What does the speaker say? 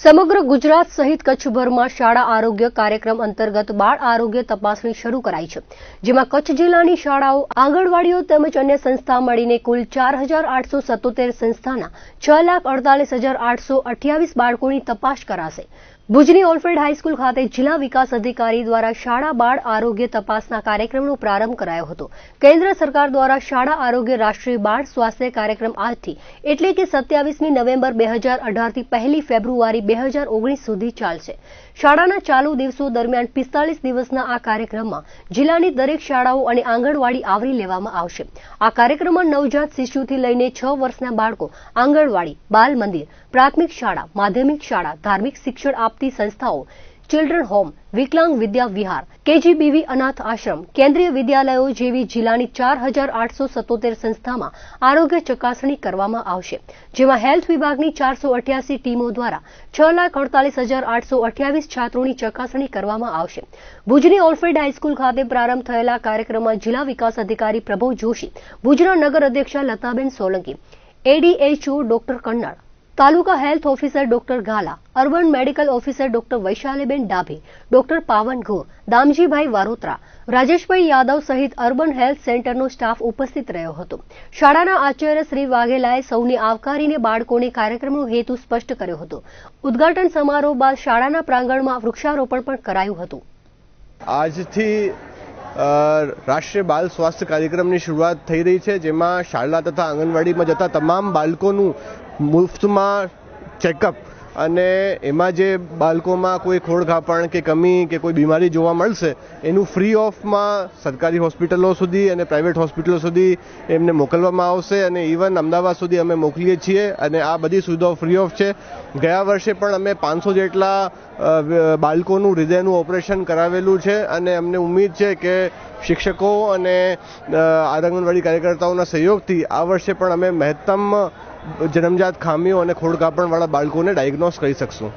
સમગ્ર ગુજરાત સહિત કચ્છભરમાં શાળા આરોગ્ય કાર્યક્રમ અંતર્ગત બાળ આરોગ્ય તપાસણી શરૂ કરાઈ છે જેમાં કચ્છ જિલ્લાની શાળાઓ આંગણવાડીઓ તેમજ અન્ય સંસ્થા મળીને કુલ ચાર હજાર આઠસો સત્તોતેર સંસ્થાના છ લાખ અડતાલીસ હજાર આઠસો અઠ્યાવીસ બાળકોની તપાસ કરાશે ભુજની ઓલફેડ હાઈસ્કૂલ ખાતે જિલ્લા વિકાસ અધિકારી દ્વારા શાળા બાળ આરોગ્ય તપાસના કાર્યક્રમનો પ્રારંભ કરાયો હતો કેન્દ્ર સરકાર દ્વારા શાળા આરોગ્ય રાષ્ટ્રીય બાળ સ્વાસ્થ્ય કાર્યક્રમ આજથી એટલે કે સત્યાવીસમી નવેમ્બર બે હજાર પહેલી ફેબ્રુઆરી બે સુધી ચાલશે શાળાના ચાલુ દિવસો દરમિયાન પિસ્તાલીસ દિવસના આ કાર્યક્રમમાં જિલ્લાની દરેક શાળાઓ અને આંગણવાડી આવરી લેવામાં આવશે આ કાર્યક્રમમાં નવજાત શિશુથી લઈને છ વર્ષના બાળકો આંગણવાડી બાલ મંદિર પ્રાથમિક શાળા માધ્યમિક શાળા ધાર્મિક શિક્ષણ આપતી સંસ્થાઓ ચિલ્ડ્રન હોમ વિકલાંગ વિદ્યા વિહાર કેજીબીવી અનાથ આશ્રમ કેન્દ્રીય વિદ્યાલયો જેવી જિલ્લાની ચાર સંસ્થામાં આરોગ્ય ચકાસણી કરવામાં આવશે જેમાં હેલ્થ વિભાગની ચારસો ટીમો દ્વારા છ લાખ અડતાલીસ હજાર આઠસો અઠ્યાવીસ છાત્રોની ચકાસણી કરવામાં આવશે ભુજની ઓર્ફેડ હાઈસ્કૂલ ખાતે પ્રારંભ થયેલા કાર્યક્રમમાં જિલ્લા વિકાસ અધિકારી પ્રભુ જોશી ભુજના નગર અધ્યક્ષા Lataben Solanki ADHO doctor Kannad taluka health officer doctor Gala urban medical officer doctor Vaishaliben Dabhi doctor Pavan Ghor Damjibhai વારોત્રા Rajeshbhai Yadav સહિત અર્બન હેલ્થ સેન્ટરનો સ્ટાફ ઉપસ્થિત રહ્યો હતો શાળાના આચાર્ય શ્રી વાઘેલાએ સૌને આવકારીને બાળકોને કાર્યક્રમનો હેતુ સ્પષ્ટ કર્યો હતો ઉદઘાટન સમારોહ બાદ શાળાના પ્રાંગણમાં વૃક્ષારોપણ પણ કરાયું હતું આજથી રાષ્ટ્રીય બાલ સ્વાસ્થ્ય કાર્યક્રમની શરૂઆત થઈ રહી છે જેમાં શાળા તથા આંગણવાડીમાં જતા તમામ બાળકોનું મુફ્તમાં ચેકઅપ અને એમાં જે બાળકોમાં કોઈ ખોળખાપણ કે કમી કે કોઈ બીમારી જોવા મળશે એનું ફ્રી ઓફમાં સરકારી હોસ્પિટલો સુધી અને પ્રાઇવેટ હોસ્પિટલો સુધી એમને મોકલવામાં આવશે અને ઇવન અમદાવાદ સુધી અમે મોકલીએ છીએ અને આ બધી સુવિધાઓ ફ્રી ઓફ છે ગયા વર્ષે પણ અમે પાંચસો જેટલા બાળકોનું હૃદયનું ઓપરેશન કરાવેલું છે અને અમને ઉમ્મીદ છે કે શિક્ષકો અને આંગણવાડી કાર્યકર્તાઓના સહયોગથી આ વર્ષે પણ અમે મહત્તમ જન્મજાત ખામીઓ અને ખોડખાંપણવાળા બાળકોને ડાયગ્નોઝ કરી શકશું